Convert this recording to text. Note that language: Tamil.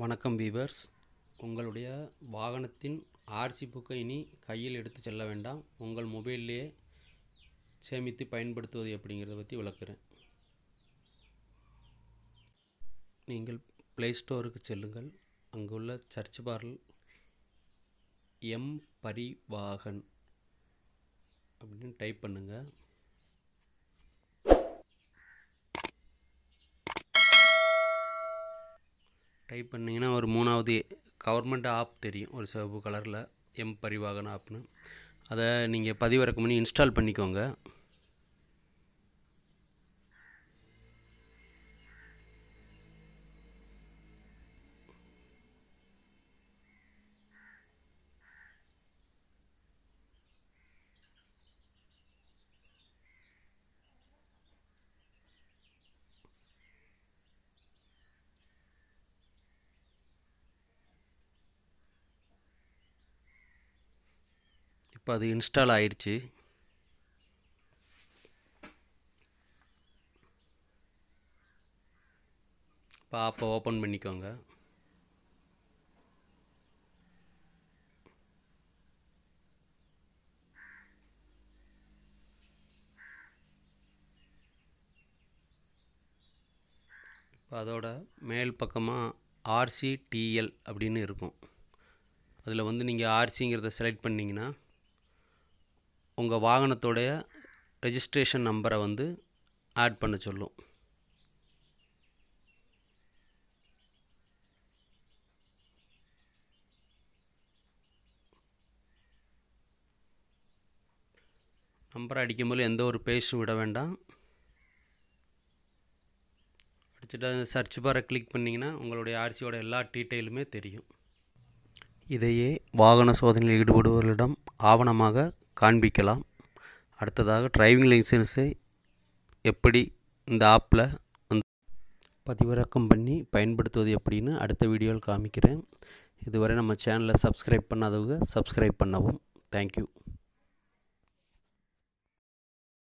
வணக்கம் வீவர்ஸ் உங்களுடைய வாகனத்தின் ஆர்சி புக்கை இனி கையில் எடுத்து செல்ல வேண்டாம் உங்கள் மொபைல்லே சேமித்து பயன்படுத்துவது எப்படிங்கிறத பற்றி விளக்குறேன் நீங்கள் ப்ளே ஸ்டோருக்கு செல்லுங்கள் அங்குள்ள சர்ச் பாரில் எம் பரிவாகன் அப்படின்னு டைப் பண்ணுங்கள் டைப் பண்ணிங்கன்னா ஒரு மூணாவது கவர்மெண்ட் ஆப் தெரியும் ஒரு சிவப்பு கலரில் எம் பரிவாகன ஆப்னு அதை நீங்கள் பதிவிறக்கம் பண்ணி இன்ஸ்டால் பண்ணிக்கோங்க இப்போ அது இன்ஸ்டால் ஆயிடுச்சு இப்போ ஆப்பை ஓப்பன் பண்ணிக்கோங்க இப்போ அதோட மேல் பக்கமாக ஆர்சிடிஎல் அப்படின்னு இருக்கும் அதில் வந்து நீங்கள் ஆர்சிங்கிறத செலக்ட் பண்ணிங்கன்னா உங்கள் வாகனத்தோடைய ரெஜிஸ்ட்ரேஷன் நம்பரை வந்து ஆட் பண்ண சொல்லும் நம்பரை அடிக்கும்போது எந்த ஒரு பேஜும் விட வேண்டாம் அடிச்சுட்டு சர்ச் பாரை கிளிக் பண்ணிங்கன்னா உங்களுடைய ஆர்சியோட எல்லா டீட்டெயிலுமே தெரியும் இதையே வாகன சோதனையில் ஈடுபடுவர்களிடம் ஆவணமாக காண்பிக்கலாம் அடுத்ததாக டிரைவிங் லைசன்ஸை எப்படி இந்த ஆப்பில் வந்து பதிவிறக்கம் பண்ணி பயன்படுத்துவது எப்படின்னு அடுத்த வீடியோவில் காமிக்கிறேன் இதுவரை நம்ம சேனலை சப்ஸ்கிரைப் பண்ணாதவங்க சப்ஸ்கிரைப் பண்ணவும் தேங்க்யூ